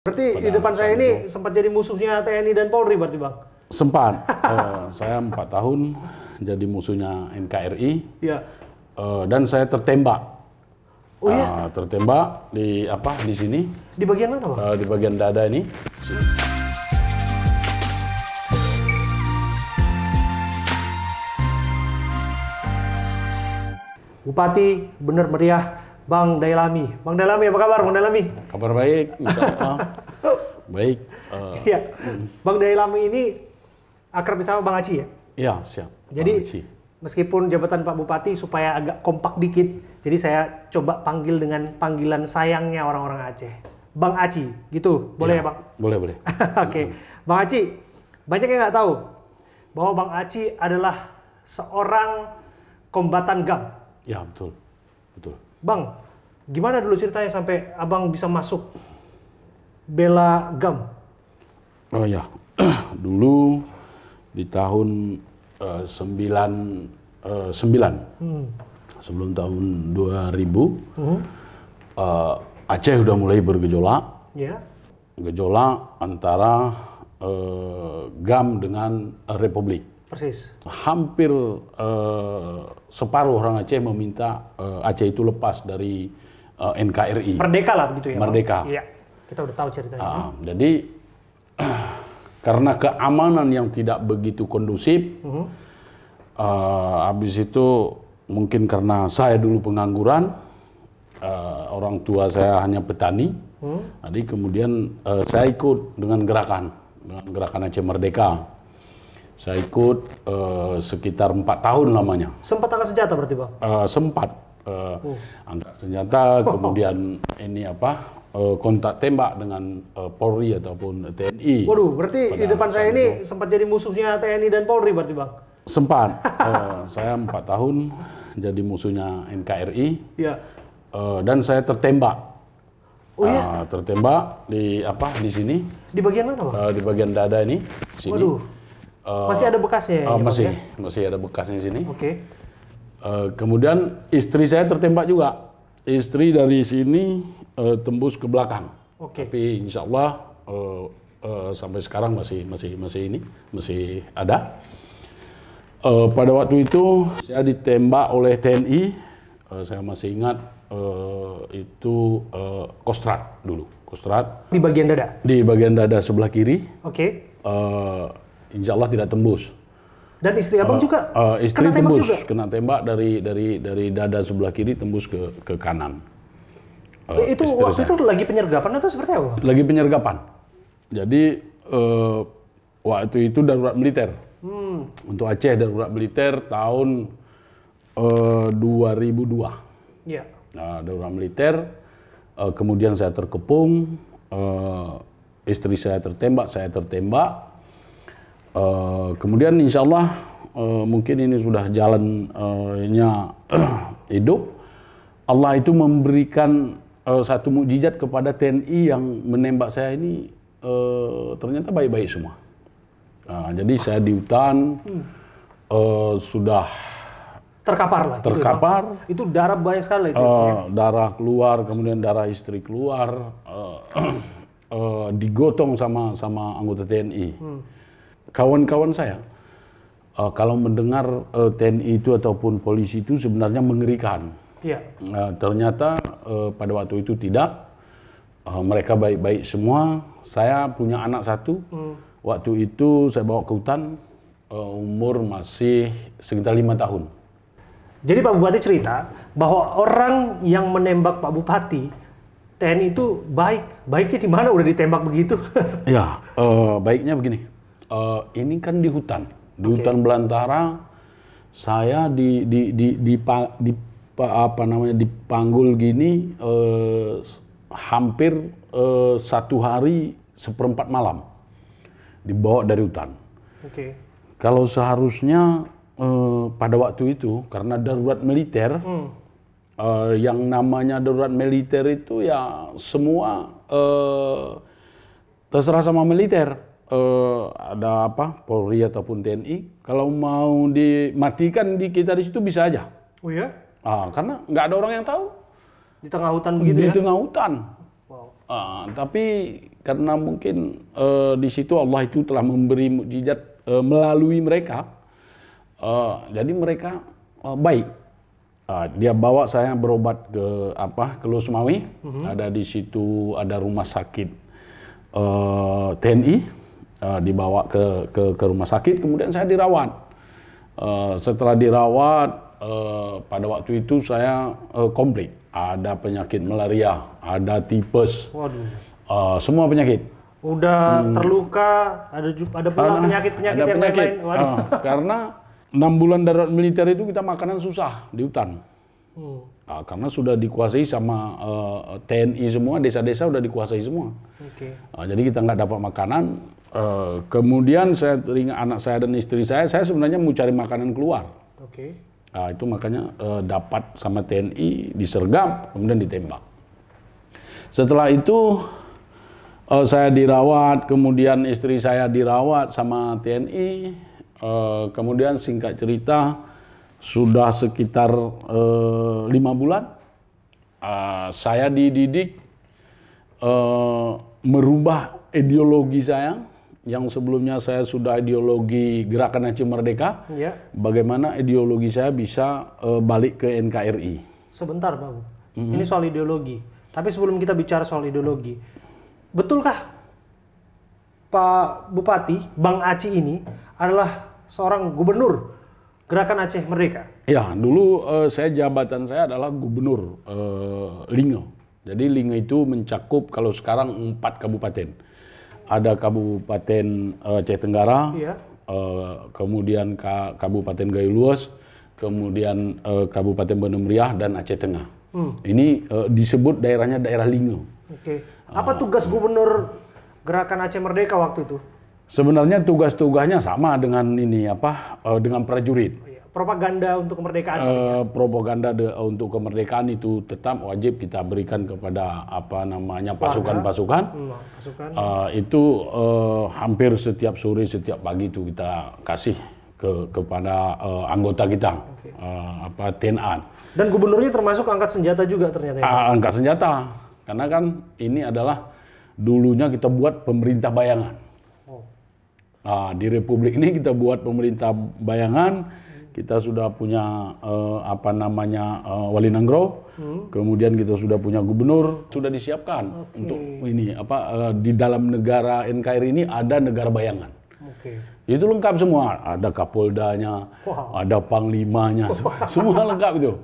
Berarti Pada di depan saya ini itu. sempat jadi musuhnya TNI dan Polri berarti bang? Sempat. uh, saya empat tahun jadi musuhnya NKRI. Yeah. Iya. Uh, dan saya tertembak. Oh uh, iya? Eh, tertembak di apa? Di sini. Di bagian mana bang? Uh, di bagian dada ini. Bupati bener meriah Bang Dailami. Bang Dailami apa kabar Bang Dailami? Kabar baik, oh. baik. Uh, ya. Bang Dailami ini akrab sama Bang Aci ya? Iya, siap. Jadi Bang Aci. meskipun jabatan Pak Bupati supaya agak kompak dikit, jadi saya coba panggil dengan panggilan sayangnya orang-orang Aceh. Bang Aci, gitu. Boleh iya. ya, ya Bang? Boleh, boleh. Oke. okay. Bang Aci, banyak yang nggak tahu bahwa Bang Aci adalah seorang kombatan GAM. Ya, betul. Betul. Bang, gimana dulu ceritanya sampai abang bisa masuk bela gam? Oh ya, dulu di tahun uh, 9 uh, 9 hmm. sebelum tahun 2000 hmm. uh, Aceh udah mulai bergejolak. Yeah. Gejolak antara uh, GAM dengan Republik. Persis. Hampir uh, separuh orang Aceh meminta uh, Aceh itu lepas dari uh, eh, NKRI. Merdeka lah begitu ya. Merdeka. Iya. Kita udah tahu ceritanya. Uh, kan? Jadi karena keamanan yang tidak begitu kondusif, uh -huh. uh, habis itu mungkin karena saya dulu pengangguran, uh, orang tua saya hanya petani, uh mhm. -huh. jadi kemudian uh, saya ikut dengan gerakan, dengan gerakan Aceh Merdeka saya ikut uh, sekitar empat tahun lamanya. Sempat angkat senjata berarti bang? Uh, sempat uh, oh. angkat senjata, kemudian ini apa uh, kontak tembak dengan uh, Polri ataupun TNI. Waduh, berarti di depan saya ini itu. sempat jadi musuhnya TNI dan Polri berarti bang? Sempat. uh, saya empat tahun jadi musuhnya NKRI. Iya. Uh, dan saya tertembak. Oh iya. Uh, tertembak di apa di sini? Di bagian mana, Bang? Uh, di bagian dada ini. Sini. Waduh. Eh, masih ada bekasnya? Uh, ya, masih, ya? masih ada bekasnya di sini. Oke. Okay. Uh, eh, kemudian istri saya tertembak juga. Istri dari sini uh, tembus ke belakang. Oke. Okay. Tapi insya Allah uh, uh, sampai sekarang masih masih masih ini masih ada. Uh, pada waktu itu saya ditembak oleh TNI. Uh, saya masih ingat uh, itu uh, kostrat dulu. Kostrat. Di bagian dada. Di bagian dada sebelah kiri. Oke. Okay. Uh, insya Allah tidak tembus. Dan istri abang uh, juga? Uh, istri kena tembus, tembak juga? kena tembak dari dari dari dada sebelah kiri tembus ke ke kanan. Uh, itu waktu saya. itu lagi penyergapan atau seperti apa? Lagi penyergapan. Jadi uh, waktu itu darurat militer. Hmm. Untuk Aceh darurat militer tahun uh, 2002. Iya. Nah, darurat militer. Uh, kemudian saya terkepung, uh, istri saya tertembak, saya tertembak Eh, kemudian insya Allah uh, eh, mungkin ini sudah jalannya uh hidup. Allah itu memberikan uh, satu mukjizat kepada TNI yang menembak saya ini uh, ternyata baik-baik semua. Nah, jadi saya di hutan hmm. uh, sudah terkapar lah. Gitu ya, terkapar. Itu, itu darah banyak sekali. Itu, uh, Darah keluar, kemudian darah istri keluar, uh, uh, digotong sama sama anggota TNI. Hmm kawan-kawan saya uh, kalau mendengar uh, eh, TNI itu ataupun polisi itu sebenarnya mengerikan. Ya. Uh, ternyata uh, pada waktu itu tidak. Uh, mereka baik-baik semua. Saya punya anak satu. Hmm. Waktu itu saya bawa ke hutan. Uh, umur masih sekitar lima tahun. Jadi Pak Bupati cerita bahwa orang yang menembak Pak Bupati TNI itu baik. Baiknya di mana udah ditembak begitu? ya, uh, baiknya begini uh, ini kan di hutan, di okay. hutan belantara. Saya di di di di, di, di apa namanya dipanggul gini uh, hampir uh, satu hari seperempat malam dibawa dari hutan. Okay. Kalau seharusnya uh, pada waktu itu karena darurat militer. Hmm uh, yang namanya darurat militer itu ya semua uh, terserah sama militer uh, ada apa Polri ataupun TNI kalau mau dimatikan di kita di situ bisa aja. Oh ya? Ah, karena nggak ada orang yang tahu. Di tengah hutan begitu di ya? Di tengah hutan. Wow. Ah, tapi karena mungkin uh, di situ Allah itu telah memberi mujizat uh, eh, melalui mereka, uh, jadi mereka uh, baik ah, dia bawa saya berobat ke apa ke Losmawi. Mm -hmm. Ada di situ ada rumah sakit uh, TNI. Eh, dibawa ke, ke ke rumah sakit kemudian saya dirawat uh, setelah dirawat uh, pada waktu itu saya uh, komplit ada penyakit malaria ada tipes Uh, semua penyakit udah hmm. terluka ada ada pula penyakit penyakit ada yang lain-lain Uh, karena enam bulan darat militer itu kita makanan susah di hutan hmm. Nah, karena sudah dikuasai sama uh, TNI semua, desa-desa sudah dikuasai semua. Okay. Nah, jadi kita nggak dapat makanan, Uh, kemudian saya teringat anak saya dan istri saya, saya sebenarnya mau cari makanan keluar. Oke. Okay. Uh, itu makanya uh, dapat sama TNI disergap kemudian ditembak. Setelah itu uh, saya dirawat, kemudian istri saya dirawat sama TNI. Uh, kemudian singkat cerita sudah sekitar uh, lima bulan uh, saya dididik uh, merubah ideologi saya yang sebelumnya saya sudah ideologi gerakan Aceh Merdeka, ya. bagaimana ideologi saya bisa e, balik ke NKRI? Sebentar, Pak. Mm -hmm. Ini soal ideologi. Tapi sebelum kita bicara soal ideologi, betulkah Pak Bupati Bang Aceh ini adalah seorang gubernur Gerakan Aceh Merdeka? Ya, dulu e, saya jabatan saya adalah gubernur e, Jadi Lingo itu mencakup kalau sekarang empat kabupaten ada Kabupaten uh, eh, Aceh Tenggara, iya. Eh, kemudian Kabupaten Gayo Luas, kemudian eh, Kabupaten Bandung Meriah dan Aceh Tengah. Hmm. Ini disebut daerahnya daerah Lingo. Oke. Apa tugas gubernur Gerakan Aceh Merdeka waktu itu? Sebenarnya tugas-tugasnya sama dengan ini apa dengan prajurit propaganda untuk kemerdekaan? Uh, propaganda de, eh, untuk kemerdekaan itu tetap wajib kita berikan kepada apa namanya pasukan-pasukan. Uh, itu uh, hampir setiap sore, setiap pagi itu kita kasih ke kepada uh, anggota kita okay. uh, apa TNA. Dan gubernurnya termasuk angkat senjata juga ternyata. Uh, angkat senjata karena kan ini adalah dulunya kita buat pemerintah bayangan. Oh. Nah, di Republik ini kita buat pemerintah bayangan kita sudah punya eh, apa namanya eh, wali nanggro, hmm. kemudian kita sudah punya gubernur, sudah disiapkan okay. untuk ini apa uh, di dalam negara NKRI ini ada negara bayangan. Okay. Itu lengkap semua, ada kapoldanya, wow. ada panglimanya, wow. semua lengkap itu.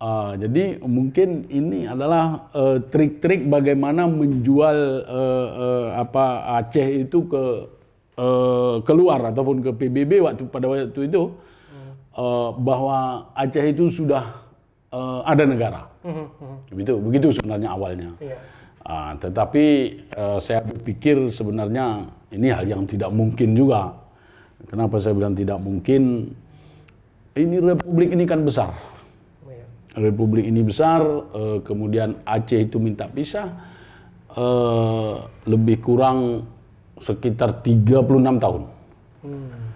Uh, jadi mungkin ini adalah eh, trik-trik uh, bagaimana menjual uh, uh, apa Aceh itu ke uh, keluar ataupun ke PBB waktu pada waktu itu uh, bahwa Aceh itu sudah uh, ada negara. Mm -hmm. Begitu, begitu sebenarnya awalnya. Yeah. Iya. Uh, tetapi uh, saya pikir sebenarnya ini hal yang tidak mungkin juga. Kenapa saya bilang tidak mungkin? Ini republik ini kan besar. Iya. Republik ini besar, uh, kemudian Aceh itu minta pisah uh, lebih kurang sekitar 36 tahun. Hmm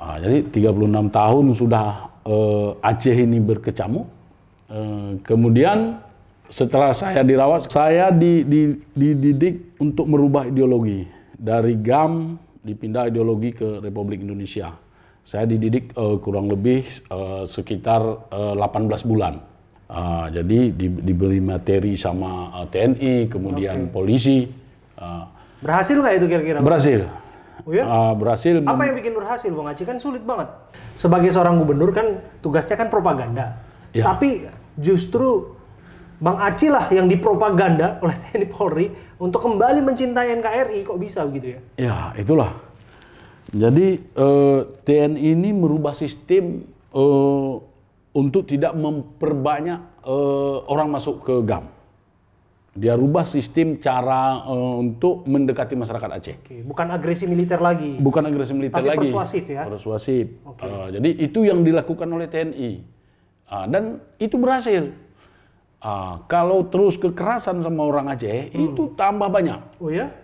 Nah, jadi 36 tahun sudah eh, Aceh ini berkecamuk. Eh, kemudian setelah saya dirawat, saya dididik untuk merubah ideologi. Dari GAM dipindah ideologi ke Republik Indonesia. Saya dididik eh, kurang lebih eh, sekitar eh, 18 bulan. Uh, jadi di, diberi materi sama uh, eh, TNI, kemudian okay. polisi. Uh, berhasil nggak itu kira-kira? Berhasil. Oh ya? Uh, berhasil. Apa yang bikin berhasil, Bang Aci? Kan sulit banget. Sebagai seorang gubernur kan tugasnya kan propaganda. Ya. Tapi justru Bang Aci lah yang dipropaganda oleh TNI Polri untuk kembali mencintai NKRI kok bisa begitu ya? Ya itulah. Jadi uh, eh, TNI ini merubah sistem uh, untuk tidak memperbanyak uh, orang masuk ke GAM. Dia rubah sistem cara uh, untuk mendekati masyarakat Aceh. Oke, bukan agresi militer lagi. Bukan agresi militer Tapi lagi. persuasif ya. Persuasif. Oke. Uh, jadi itu yang dilakukan oleh TNI. Uh, ah, dan itu berhasil. Uh, kalau terus kekerasan sama orang Aceh hmm. itu tambah banyak. Oh ya?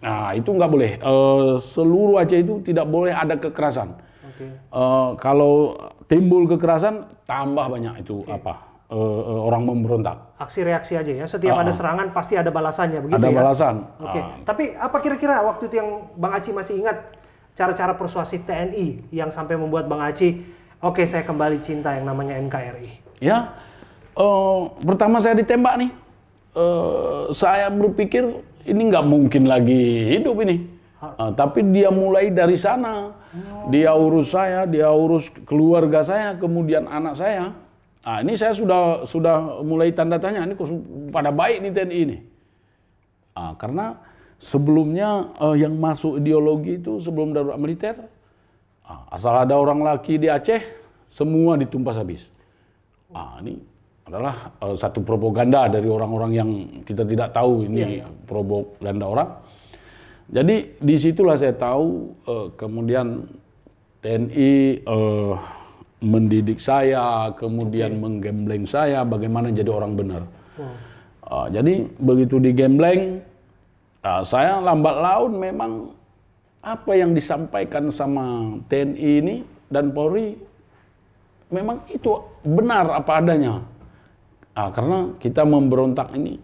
Nah, itu nggak boleh. Uh, seluruh Aceh itu tidak boleh ada kekerasan. Oke. Uh, kalau timbul kekerasan tambah banyak itu Oke. apa? uh, orang memberontak. Aksi reaksi aja ya. Setiap uh, ada ah. serangan pasti ada balasannya begitu ada ya. Ada balasan. Oke. Okay. Uh. Tapi apa kira-kira waktu itu yang Bang Aci masih ingat cara-cara persuasif TNI yang sampai membuat Bang Aci oke okay, saya kembali cinta yang namanya NKRI. Ya. Uh, pertama saya ditembak nih. Uh, saya berpikir ini nggak mungkin lagi hidup ini. Uh, tapi dia mulai dari sana. Oh. Dia urus saya, dia urus keluarga saya, kemudian anak saya Nah, ini saya sudah sudah mulai tanda tanya ini pada baik di TNI ini. Nah, karena sebelumnya eh, yang masuk ideologi itu sebelum darurat militer nah, asal ada orang laki di Aceh semua ditumpas habis. Nah, ini adalah eh, satu propaganda dari orang-orang yang kita tidak tahu ini ya, ya. propaganda orang. Jadi disitulah saya tahu eh, kemudian TNI eh, mendidik saya, kemudian okay. menggembleng saya bagaimana jadi orang benar. Wow. Uh, jadi begitu digembleng, uh, ah, saya lambat laun memang apa yang disampaikan sama TNI ini dan Polri memang itu benar apa adanya. Uh, karena kita memberontak ini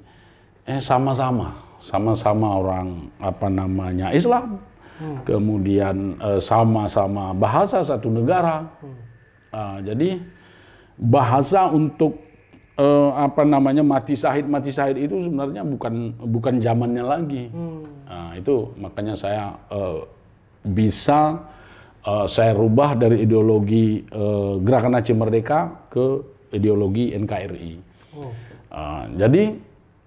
eh sama-sama, sama-sama orang apa namanya Islam, hmm. kemudian eh, sama-sama eh, bahasa satu negara. Hmm Uh, jadi bahasa untuk uh, apa namanya mati sahid mati sahid itu sebenarnya bukan bukan zamannya lagi. Hmm. Uh, itu makanya saya uh, bisa uh, saya rubah dari ideologi uh, gerakan Aceh Merdeka ke ideologi NKRI. Oh. Uh, jadi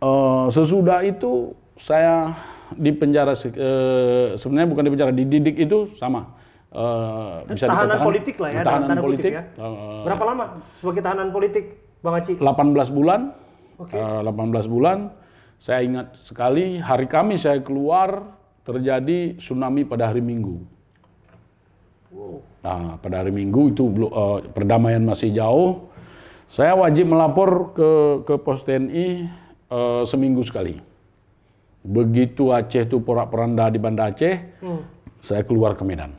uh, sesudah itu saya di penjara uh, sebenarnya bukan di penjara dididik itu sama Eh, bisa tahanan dikatakan, politik lah ya tahanan tanda politik. Kutip ya. Uh, Berapa lama sebagai tahanan politik, Bang Aci? 18 bulan. Okay. Uh, 18 bulan. Saya ingat sekali hari kami saya keluar terjadi tsunami pada hari Minggu. Wow. Nah, pada hari Minggu itu uh, perdamaian masih jauh. Saya wajib melapor ke ke pos TNI uh, seminggu sekali. Begitu Aceh itu porak poranda di Banda Aceh, hmm. saya keluar ke Medan.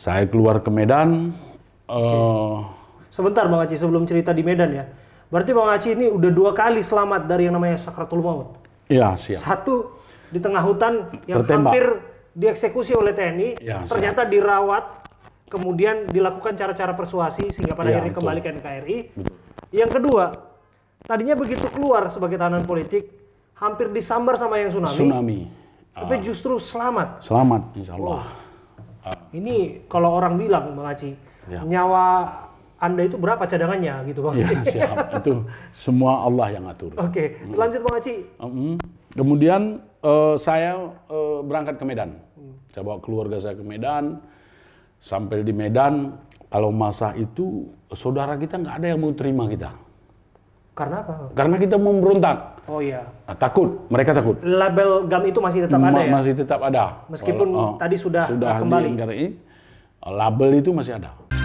Saya keluar ke Medan. Uh, Sebentar Bang Aci, sebelum cerita di Medan ya. Berarti Bang Aci ini udah dua kali selamat dari yang namanya Sakratul Maut. Iya, siap. Satu di tengah hutan yang Tertembak. hampir dieksekusi oleh TNI, ya, ternyata siap. dirawat, kemudian dilakukan cara-cara persuasi sehingga pada ya, akhirnya betul. kembali ke NKRI. Betul. Yang kedua, tadinya begitu keluar sebagai tahanan politik, hampir disambar sama yang tsunami. Tsunami. Tapi ah. justru selamat. Selamat, insya Allah. Wow ini kalau orang bilang Bang Aci, ya. nyawa anda itu berapa cadangannya gitu bang? Ya, siap. itu semua Allah yang atur. Oke, okay. Hmm. lanjut bang Aci. Mm. Kemudian uh, saya uh, berangkat ke Medan. Hmm. Saya bawa keluarga saya ke Medan. Sampai di Medan, kalau masa itu saudara kita nggak ada yang mau terima kita. Karena apa? Karena kita mau memberontak. Oh iya. Nah, takut, mereka takut. Label gam itu masih tetap ada ya? Masih tetap ada. Meskipun Walau, oh, tadi sudah, sudah kembali. Di, label itu masih ada.